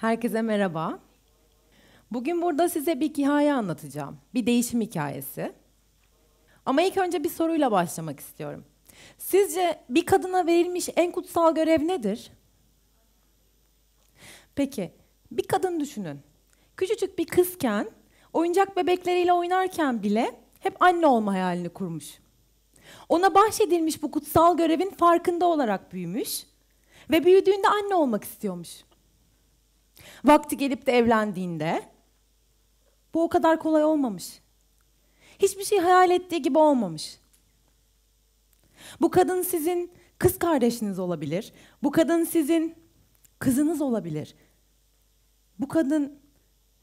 Herkese merhaba. Bugün burada size bir hikaye anlatacağım. Bir değişim hikayesi. Ama ilk önce bir soruyla başlamak istiyorum. Sizce bir kadına verilmiş en kutsal görev nedir? Peki, bir kadın düşünün. Küçücük bir kızken, oyuncak bebekleriyle oynarken bile hep anne olma hayalini kurmuş. Ona bahşedilmiş bu kutsal görevin farkında olarak büyümüş ve büyüdüğünde anne olmak istiyormuş. Vakti gelip de evlendiğinde bu o kadar kolay olmamış. Hiçbir şey hayal ettiği gibi olmamış. Bu kadın sizin kız kardeşiniz olabilir. Bu kadın sizin kızınız olabilir. Bu kadın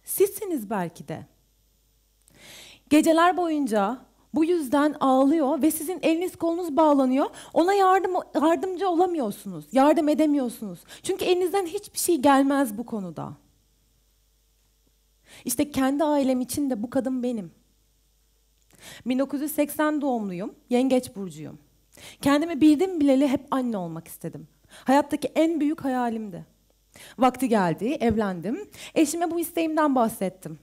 sizsiniz belki de. Geceler boyunca bu yüzden ağlıyor ve sizin eliniz kolunuz bağlanıyor. Ona yardım yardımcı olamıyorsunuz. Yardım edemiyorsunuz. Çünkü elinizden hiçbir şey gelmez bu konuda. İşte kendi ailem için de bu kadın benim. 1980 doğumluyum. Yengeç burcuyum. Kendimi bildim bileli hep anne olmak istedim. Hayattaki en büyük hayalimdi. Vakti geldi, evlendim. Eşime bu isteğimden bahsettim.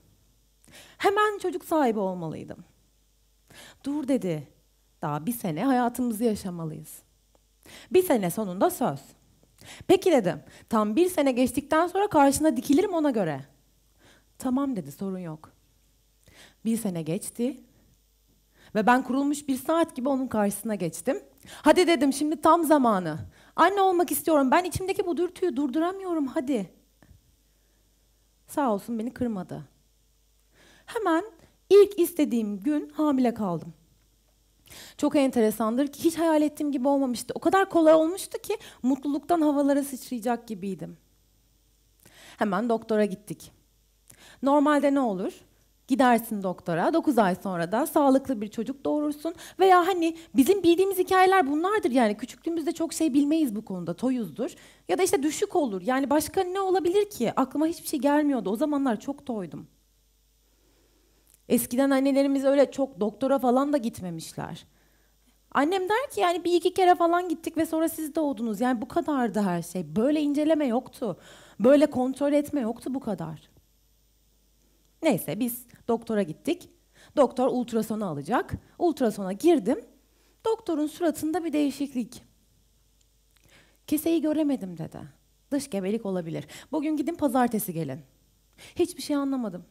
Hemen çocuk sahibi olmalıydım. Dur dedi. Daha bir sene hayatımızı yaşamalıyız. Bir sene sonunda söz. Peki dedim. Tam bir sene geçtikten sonra karşına dikilirim ona göre. Tamam dedi sorun yok. Bir sene geçti. Ve ben kurulmuş bir saat gibi onun karşısına geçtim. Hadi dedim şimdi tam zamanı. Anne olmak istiyorum. Ben içimdeki bu dürtüyü durduramıyorum hadi. Sağ olsun beni kırmadı. Hemen İlk istediğim gün hamile kaldım. Çok enteresandır ki hiç hayal ettiğim gibi olmamıştı. O kadar kolay olmuştu ki mutluluktan havalara sıçrayacak gibiydim. Hemen doktora gittik. Normalde ne olur? Gidersin doktora, 9 ay sonra da sağlıklı bir çocuk doğurursun. Veya hani bizim bildiğimiz hikayeler bunlardır yani. Küçüklüğümüzde çok şey bilmeyiz bu konuda, toyuzdur. Ya da işte düşük olur. Yani başka ne olabilir ki? Aklıma hiçbir şey gelmiyordu. O zamanlar çok toydum. Eskiden annelerimiz öyle çok doktora falan da gitmemişler. Annem der ki yani bir iki kere falan gittik ve sonra siz doğdunuz. Yani bu kadardı her şey. Böyle inceleme yoktu. Böyle kontrol etme yoktu bu kadar. Neyse biz doktora gittik. Doktor ultrasonu alacak. Ultrasona girdim. Doktorun suratında bir değişiklik. Keseyi göremedim dedi. Dış gebelik olabilir. Bugün gidin pazartesi gelin. Hiçbir şey anlamadım.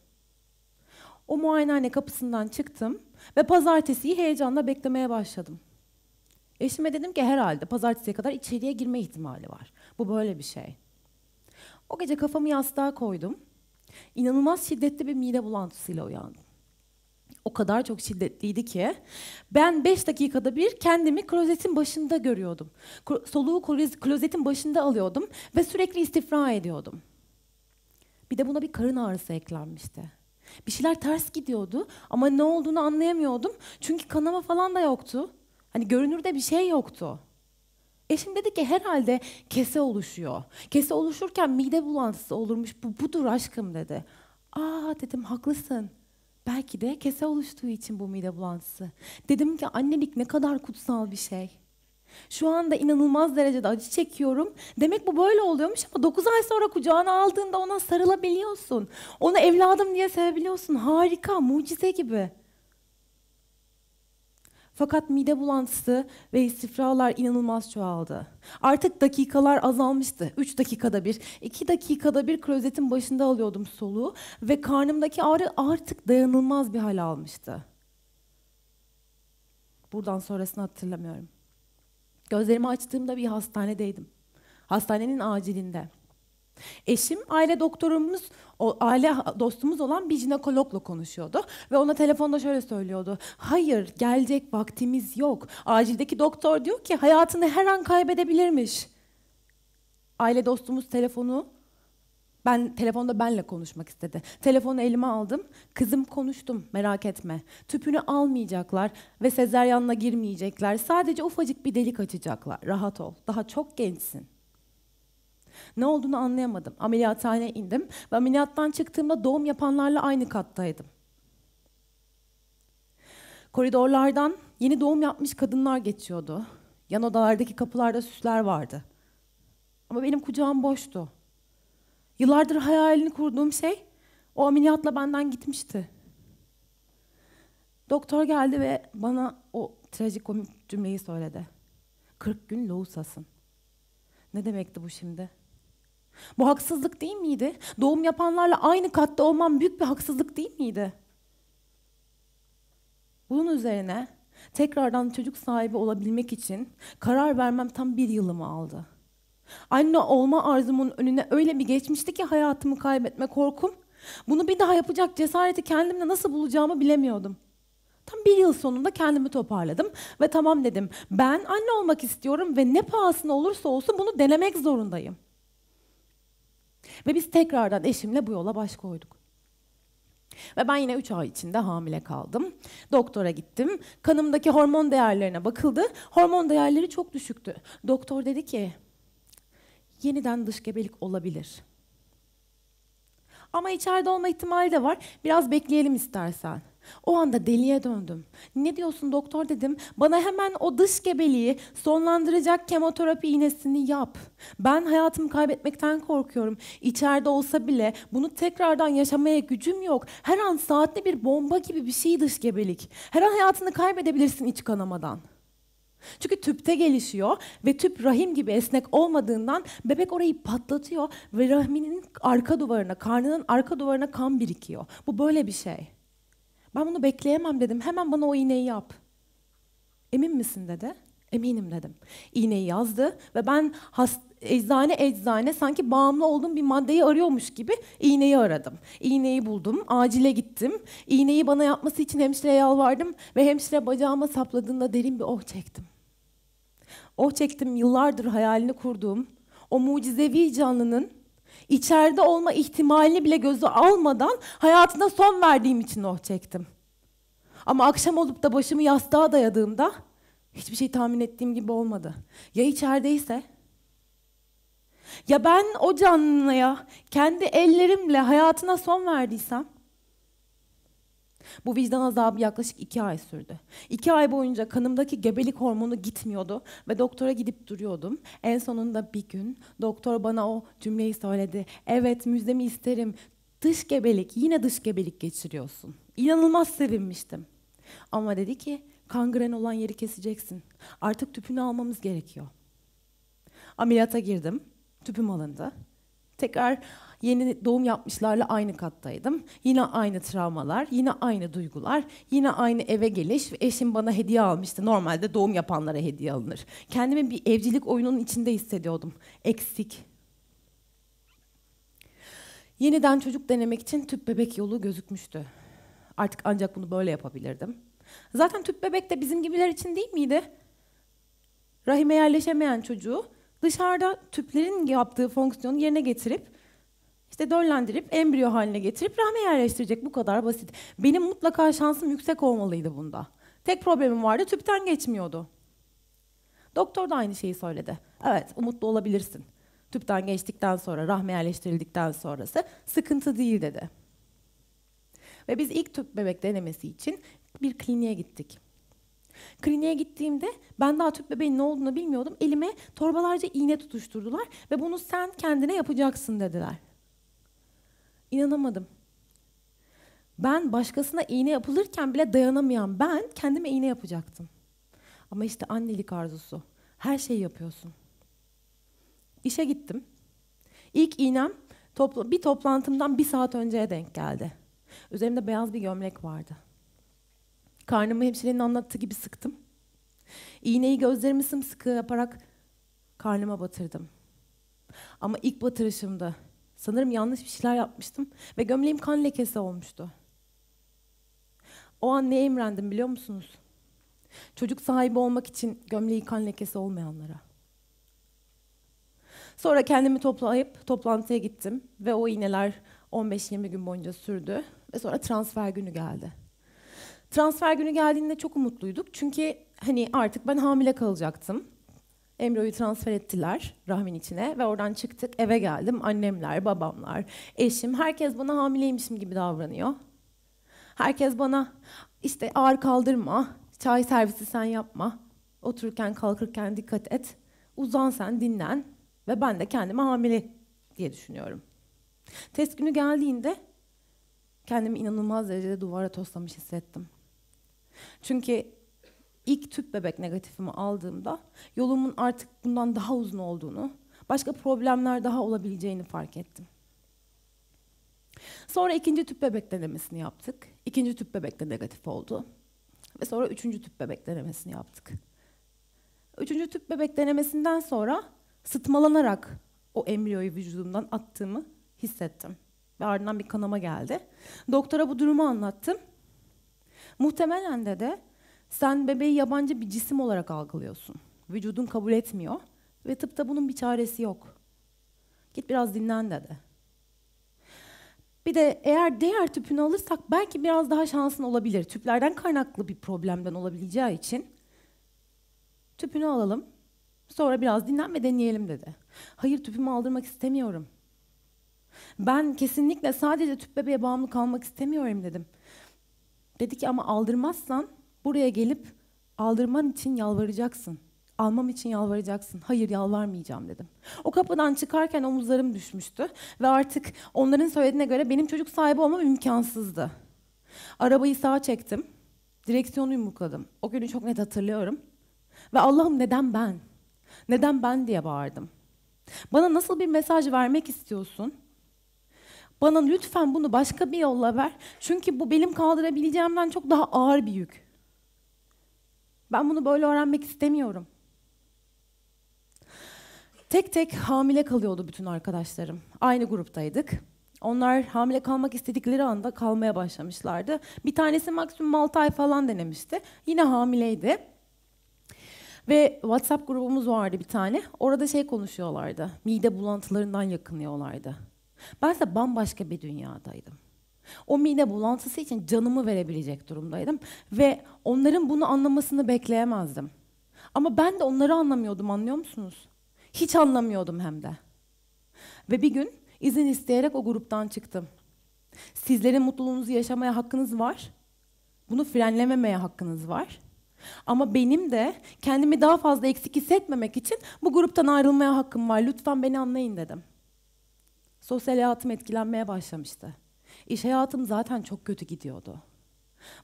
O muayenehane kapısından çıktım ve pazartesiyi heyecanla beklemeye başladım. Eşime dedim ki herhalde pazartesiye kadar içeriye girme ihtimali var. Bu böyle bir şey. O gece kafamı yastığa koydum. İnanılmaz şiddetli bir mide bulantısıyla uyandım. O kadar çok şiddetliydi ki ben beş dakikada bir kendimi klozetin başında görüyordum. Soluğu klozetin başında alıyordum ve sürekli istifra ediyordum. Bir de buna bir karın ağrısı eklenmişti. Bir şeyler ters gidiyordu ama ne olduğunu anlayamıyordum. Çünkü kanama falan da yoktu. Hani görünürde bir şey yoktu. Eşim dedi ki herhalde kese oluşuyor. Kese oluşurken mide bulantısı olurmuş. Bu budur aşkım dedi. Aa dedim haklısın. Belki de kese oluştuğu için bu mide bulantısı. Dedim ki annelik ne kadar kutsal bir şey. Şu anda inanılmaz derecede acı çekiyorum. Demek bu böyle oluyormuş ama 9 ay sonra kucağına aldığında ona sarılabiliyorsun. Onu evladım diye sevebiliyorsun. Harika, mucize gibi. Fakat mide bulantısı ve istifralar inanılmaz çoğaldı. Artık dakikalar azalmıştı. 3 dakikada bir, 2 dakikada bir klozetin başında alıyordum soluğu ve karnımdaki ağrı artık dayanılmaz bir hal almıştı. Buradan sonrasını hatırlamıyorum. Gözlerimi açtığımda bir hastanedeydim. Hastanenin acilinde. Eşim aile doktorumuz, o aile dostumuz olan bir jinekologla konuşuyordu ve ona telefonda şöyle söylüyordu. Hayır, gelecek vaktimiz yok. Acildeki doktor diyor ki hayatını her an kaybedebilirmiş. Aile dostumuz telefonu ben telefonda benle konuşmak istedi. Telefonu elime aldım. Kızım konuştum merak etme. Tüpünü almayacaklar ve sezeryanla girmeyecekler. Sadece ufacık bir delik açacaklar. Rahat ol. Daha çok gençsin. Ne olduğunu anlayamadım. Ameliyathaneye indim ve ameliyattan çıktığımda doğum yapanlarla aynı kattaydım. Koridorlardan yeni doğum yapmış kadınlar geçiyordu. Yan odalardaki kapılarda süsler vardı. Ama benim kucağım boştu. Yıllardır hayalini kurduğum şey o ameliyatla benden gitmişti. Doktor geldi ve bana o trajikomik cümleyi söyledi. 40 gün lohusasın." Ne demekti bu şimdi? Bu haksızlık değil miydi? Doğum yapanlarla aynı katta olmam büyük bir haksızlık değil miydi? Bunun üzerine tekrardan çocuk sahibi olabilmek için karar vermem tam bir yılımı aldı. Anne olma arzumun önüne öyle bir geçmişti ki hayatımı kaybetme korkum. Bunu bir daha yapacak cesareti kendimde nasıl bulacağımı bilemiyordum. Tam bir yıl sonunda kendimi toparladım ve tamam dedim. Ben anne olmak istiyorum ve ne pahasına olursa olsun bunu denemek zorundayım. Ve biz tekrardan eşimle bu yola baş koyduk. Ve ben yine 3 ay içinde hamile kaldım. Doktora gittim. Kanımdaki hormon değerlerine bakıldı. Hormon değerleri çok düşüktü. Doktor dedi ki, yeniden dış gebelik olabilir. Ama içeride olma ihtimali de var. Biraz bekleyelim istersen. O anda deliye döndüm. Ne diyorsun doktor dedim. Bana hemen o dış gebeliği sonlandıracak kemoterapi iğnesini yap. Ben hayatımı kaybetmekten korkuyorum. İçeride olsa bile bunu tekrardan yaşamaya gücüm yok. Her an saatli bir bomba gibi bir şey dış gebelik. Her an hayatını kaybedebilirsin iç kanamadan.'' Çünkü tüpte gelişiyor ve tüp rahim gibi esnek olmadığından bebek orayı patlatıyor ve rahminin arka duvarına, karnının arka duvarına kan birikiyor. Bu böyle bir şey. Ben bunu bekleyemem dedim. Hemen bana o iğneyi yap. Emin misin dedi. Eminim dedim. İğneyi yazdı ve ben hast eczane eczane sanki bağımlı olduğum bir maddeyi arıyormuş gibi iğneyi aradım. İğneyi buldum, acile gittim. İğneyi bana yapması için hemşireye yalvardım ve hemşire bacağıma sapladığında derin bir oh çektim o oh çektim yıllardır hayalini kurduğum o mucizevi canlının içeride olma ihtimalini bile gözü almadan hayatına son verdiğim için oh çektim. Ama akşam olup da başımı yastığa dayadığımda hiçbir şey tahmin ettiğim gibi olmadı. Ya içerideyse? Ya ben o canlıya kendi ellerimle hayatına son verdiysem? Bu vicdan azabı yaklaşık iki ay sürdü. İki ay boyunca kanımdaki gebelik hormonu gitmiyordu ve doktora gidip duruyordum. En sonunda bir gün doktor bana o cümleyi söyledi. Evet müjdemi isterim. Dış gebelik, yine dış gebelik geçiriyorsun. İnanılmaz sevinmiştim. Ama dedi ki kangren olan yeri keseceksin. Artık tüpünü almamız gerekiyor. Ameliyata girdim. Tüpüm alındı. Tekrar yeni doğum yapmışlarla aynı kattaydım. Yine aynı travmalar, yine aynı duygular, yine aynı eve geliş. Eşim bana hediye almıştı. Normalde doğum yapanlara hediye alınır. Kendimi bir evcilik oyununun içinde hissediyordum. Eksik. Yeniden çocuk denemek için tüp bebek yolu gözükmüştü. Artık ancak bunu böyle yapabilirdim. Zaten tüp bebek de bizim gibiler için değil miydi? Rahime yerleşemeyen çocuğu dışarıda tüplerin yaptığı fonksiyonu yerine getirip işte döllendirip embriyo haline getirip rahme yerleştirecek bu kadar basit. Benim mutlaka şansım yüksek olmalıydı bunda. Tek problemim vardı tüpten geçmiyordu. Doktor da aynı şeyi söyledi. Evet umutlu olabilirsin. Tüpten geçtikten sonra rahme yerleştirildikten sonrası sıkıntı değil dedi. Ve biz ilk tüp bebek denemesi için bir kliniğe gittik. Kliniğe gittiğimde ben daha tüp bebeğin ne olduğunu bilmiyordum. Elime torbalarca iğne tutuşturdular ve bunu sen kendine yapacaksın dediler. İnanamadım. Ben başkasına iğne yapılırken bile dayanamayan ben kendime iğne yapacaktım. Ama işte annelik arzusu. Her şeyi yapıyorsun. İşe gittim. İlk iğnem topla bir toplantımdan bir saat önceye denk geldi. Üzerimde beyaz bir gömlek vardı. Karnımı hemşirenin anlattığı gibi sıktım. İğneyi gözlerimi sımsıkı yaparak karnıma batırdım. Ama ilk batırışımda sanırım yanlış bir şeyler yapmıştım ve gömleğim kan lekesi olmuştu. O an neye emrendim biliyor musunuz? Çocuk sahibi olmak için gömleği kan lekesi olmayanlara. Sonra kendimi toplayıp toplantıya gittim ve o iğneler 15-20 gün boyunca sürdü ve sonra transfer günü geldi. Transfer günü geldiğinde çok umutluyduk. Çünkü hani artık ben hamile kalacaktım. Emre'yi transfer ettiler rahmin içine ve oradan çıktık eve geldim. Annemler, babamlar, eşim herkes bana hamileymişim gibi davranıyor. Herkes bana işte ağır kaldırma, çay servisi sen yapma, otururken kalkırken dikkat et, uzan sen dinlen ve ben de kendimi hamile diye düşünüyorum. Test günü geldiğinde kendimi inanılmaz derecede duvara toslamış hissettim. Çünkü ilk tüp bebek negatifimi aldığımda yolumun artık bundan daha uzun olduğunu, başka problemler daha olabileceğini fark ettim. Sonra ikinci tüp bebek denemesini yaptık. İkinci tüp bebek de negatif oldu. Ve sonra üçüncü tüp bebek denemesini yaptık. Üçüncü tüp bebek denemesinden sonra sıtmalanarak o embriyoyu vücudumdan attığımı hissettim. Ve ardından bir kanama geldi. Doktora bu durumu anlattım. Muhtemelen de de sen bebeği yabancı bir cisim olarak algılıyorsun. Vücudun kabul etmiyor ve tıpta bunun bir çaresi yok. Git biraz dinlen dedi. Bir de eğer diğer tüpünü alırsak belki biraz daha şansın olabilir. Tüplerden kaynaklı bir problemden olabileceği için tüpünü alalım. Sonra biraz dinlen ve deneyelim dedi. Hayır tüpümü aldırmak istemiyorum. Ben kesinlikle sadece tüp bebeğe bağımlı kalmak istemiyorum dedim. Dedi ki ama aldırmazsan buraya gelip aldırman için yalvaracaksın. Almam için yalvaracaksın. Hayır yalvarmayacağım dedim. O kapıdan çıkarken omuzlarım düşmüştü ve artık onların söylediğine göre benim çocuk sahibi olmam imkansızdı. Arabayı sağa çektim. Direksiyonu yumrukladım. O günü çok net hatırlıyorum. Ve Allah'ım neden ben? Neden ben diye bağırdım. Bana nasıl bir mesaj vermek istiyorsun? Bana lütfen bunu başka bir yolla ver. Çünkü bu benim kaldırabileceğimden çok daha ağır bir yük. Ben bunu böyle öğrenmek istemiyorum. Tek tek hamile kalıyordu bütün arkadaşlarım. Aynı gruptaydık. Onlar hamile kalmak istedikleri anda kalmaya başlamışlardı. Bir tanesi maksimum 6 ay falan denemişti. Yine hamileydi. Ve WhatsApp grubumuz vardı bir tane. Orada şey konuşuyorlardı. Mide bulantılarından yakınıyorlardı. Ben ise bambaşka bir dünyadaydım. O mide bulantısı için canımı verebilecek durumdaydım ve onların bunu anlamasını bekleyemezdim. Ama ben de onları anlamıyordum anlıyor musunuz? Hiç anlamıyordum hem de. Ve bir gün izin isteyerek o gruptan çıktım. Sizlerin mutluluğunuzu yaşamaya hakkınız var. Bunu frenlememeye hakkınız var. Ama benim de kendimi daha fazla eksik hissetmemek için bu gruptan ayrılmaya hakkım var. Lütfen beni anlayın dedim. Sosyal hayatım etkilenmeye başlamıştı. İş hayatım zaten çok kötü gidiyordu.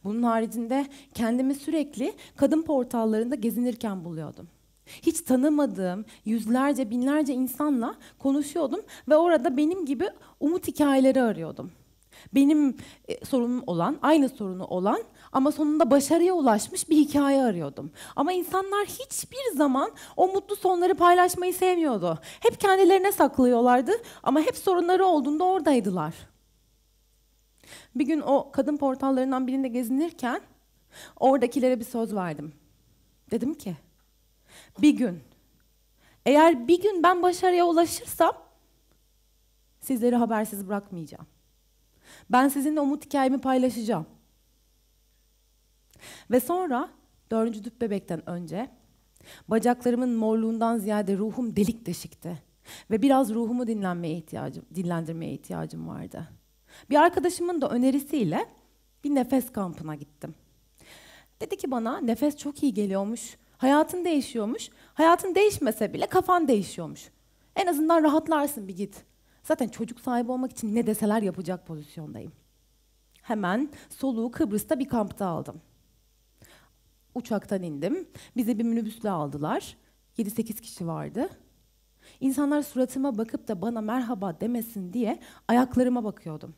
Bunun haricinde kendimi sürekli kadın portallarında gezinirken buluyordum. Hiç tanımadığım yüzlerce binlerce insanla konuşuyordum ve orada benim gibi umut hikayeleri arıyordum benim e, sorunum olan, aynı sorunu olan ama sonunda başarıya ulaşmış bir hikaye arıyordum. Ama insanlar hiçbir zaman o mutlu sonları paylaşmayı sevmiyordu. Hep kendilerine saklıyorlardı ama hep sorunları olduğunda oradaydılar. Bir gün o kadın portallarından birinde gezinirken oradakilere bir söz verdim. Dedim ki, bir gün, eğer bir gün ben başarıya ulaşırsam sizleri habersiz bırakmayacağım. Ben sizinle umut hikayemi paylaşacağım. Ve sonra dördüncü düp bebekten önce bacaklarımın morluğundan ziyade ruhum delik deşikti. Ve biraz ruhumu dinlenmeye ihtiyacım, dinlendirmeye ihtiyacım vardı. Bir arkadaşımın da önerisiyle bir nefes kampına gittim. Dedi ki bana nefes çok iyi geliyormuş, hayatın değişiyormuş. Hayatın değişmese bile kafan değişiyormuş. En azından rahatlarsın bir git. Zaten çocuk sahibi olmak için ne deseler yapacak pozisyondayım. Hemen soluğu Kıbrıs'ta bir kampta aldım. Uçaktan indim. Bize bir minibüsle aldılar. 7-8 kişi vardı. İnsanlar suratıma bakıp da bana merhaba demesin diye ayaklarıma bakıyordum.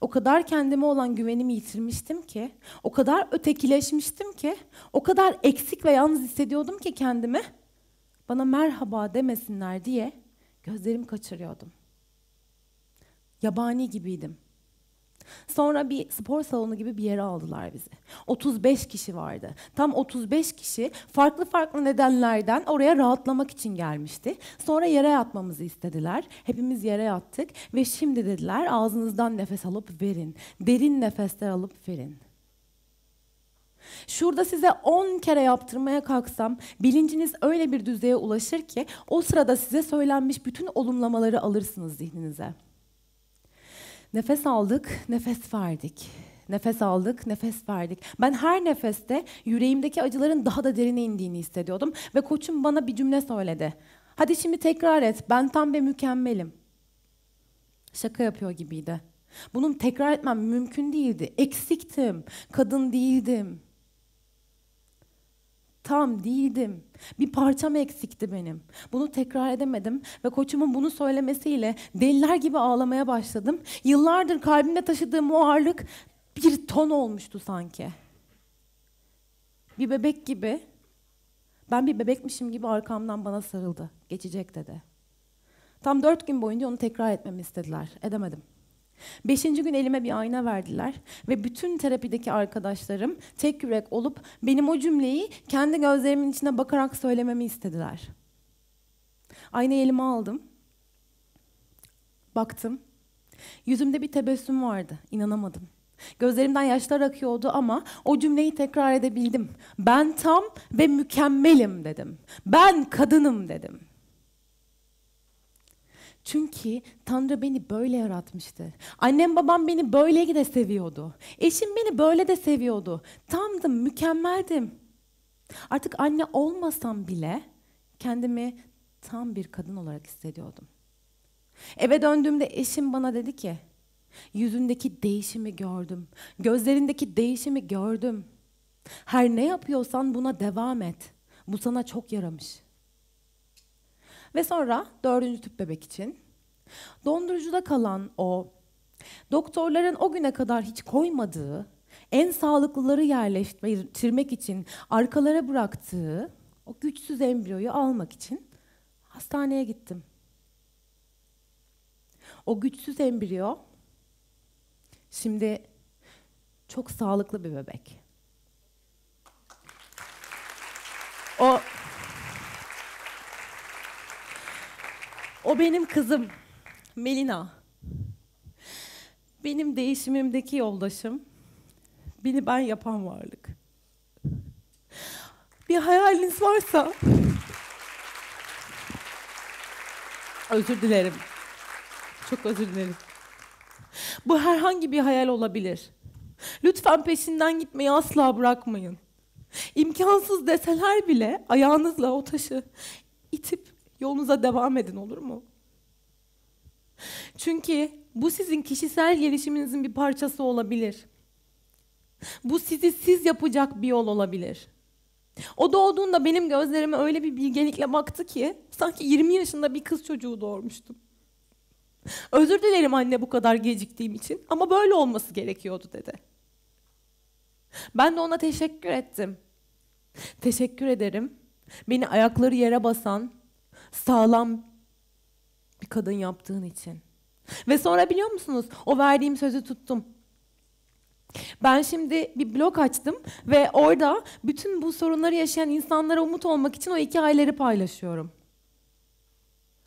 O kadar kendime olan güvenimi yitirmiştim ki, o kadar ötekileşmiştim ki, o kadar eksik ve yalnız hissediyordum ki kendimi. Bana merhaba demesinler diye gözlerimi kaçırıyordum. Yabani gibiydim. Sonra bir spor salonu gibi bir yere aldılar bizi. 35 kişi vardı. Tam 35 kişi farklı farklı nedenlerden oraya rahatlamak için gelmişti. Sonra yere yatmamızı istediler. Hepimiz yere yattık ve şimdi dediler ağzınızdan nefes alıp verin. Derin nefesler alıp verin. Şurada size 10 kere yaptırmaya kalksam bilinciniz öyle bir düzeye ulaşır ki o sırada size söylenmiş bütün olumlamaları alırsınız zihninize.'' Nefes aldık, nefes verdik. Nefes aldık, nefes verdik. Ben her nefeste yüreğimdeki acıların daha da derine indiğini hissediyordum. Ve koçum bana bir cümle söyledi. Hadi şimdi tekrar et, ben tam ve mükemmelim. Şaka yapıyor gibiydi. Bunun tekrar etmem mümkün değildi. Eksiktim, kadın değildim tam değildim. Bir parçam eksikti benim. Bunu tekrar edemedim ve koçumun bunu söylemesiyle deliler gibi ağlamaya başladım. Yıllardır kalbimde taşıdığım o ağırlık bir ton olmuştu sanki. Bir bebek gibi, ben bir bebekmişim gibi arkamdan bana sarıldı. Geçecek dedi. Tam dört gün boyunca onu tekrar etmemi istediler. Edemedim. Beşinci gün elime bir ayna verdiler ve bütün terapideki arkadaşlarım tek yürek olup benim o cümleyi kendi gözlerimin içine bakarak söylememi istediler. Aynayı elime aldım. Baktım. Yüzümde bir tebessüm vardı. İnanamadım. Gözlerimden yaşlar akıyordu ama o cümleyi tekrar edebildim. Ben tam ve mükemmelim dedim. Ben kadınım dedim. Çünkü Tanrı beni böyle yaratmıştı. Annem babam beni böyle de seviyordu. Eşim beni böyle de seviyordu. Tamdım, mükemmeldim. Artık anne olmasam bile kendimi tam bir kadın olarak hissediyordum. Eve döndüğümde eşim bana dedi ki, yüzündeki değişimi gördüm, gözlerindeki değişimi gördüm. Her ne yapıyorsan buna devam et. Bu sana çok yaramış.'' Ve sonra dördüncü tüp bebek için. Dondurucuda kalan o, doktorların o güne kadar hiç koymadığı, en sağlıklıları yerleştirmek için arkalara bıraktığı o güçsüz embriyoyu almak için hastaneye gittim. O güçsüz embriyo şimdi çok sağlıklı bir bebek. O O benim kızım. Melina. Benim değişimimdeki yoldaşım. Beni ben yapan varlık. Bir hayaliniz varsa... Özür dilerim. Çok özür dilerim. Bu herhangi bir hayal olabilir. Lütfen peşinden gitmeyi asla bırakmayın. İmkansız deseler bile ayağınızla o taşı Yolunuza devam edin olur mu? Çünkü bu sizin kişisel gelişiminizin bir parçası olabilir. Bu sizi siz yapacak bir yol olabilir. O doğduğunda benim gözlerime öyle bir bilgelikle baktı ki sanki 20 yaşında bir kız çocuğu doğurmuştum. Özür dilerim anne bu kadar geciktiğim için ama böyle olması gerekiyordu dedi. Ben de ona teşekkür ettim. Teşekkür ederim. Beni ayakları yere basan, sağlam bir kadın yaptığın için. Ve sonra biliyor musunuz? O verdiğim sözü tuttum. Ben şimdi bir blog açtım ve orada bütün bu sorunları yaşayan insanlara umut olmak için o iki aileleri paylaşıyorum.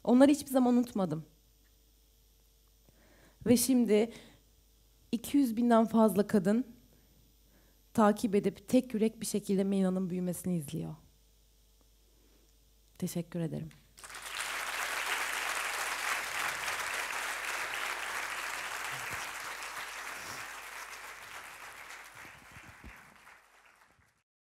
Onları hiçbir zaman unutmadım. Ve şimdi 200 binden fazla kadın takip edip tek yürek bir şekilde Melina'nın büyümesini izliyor. Teşekkür ederim.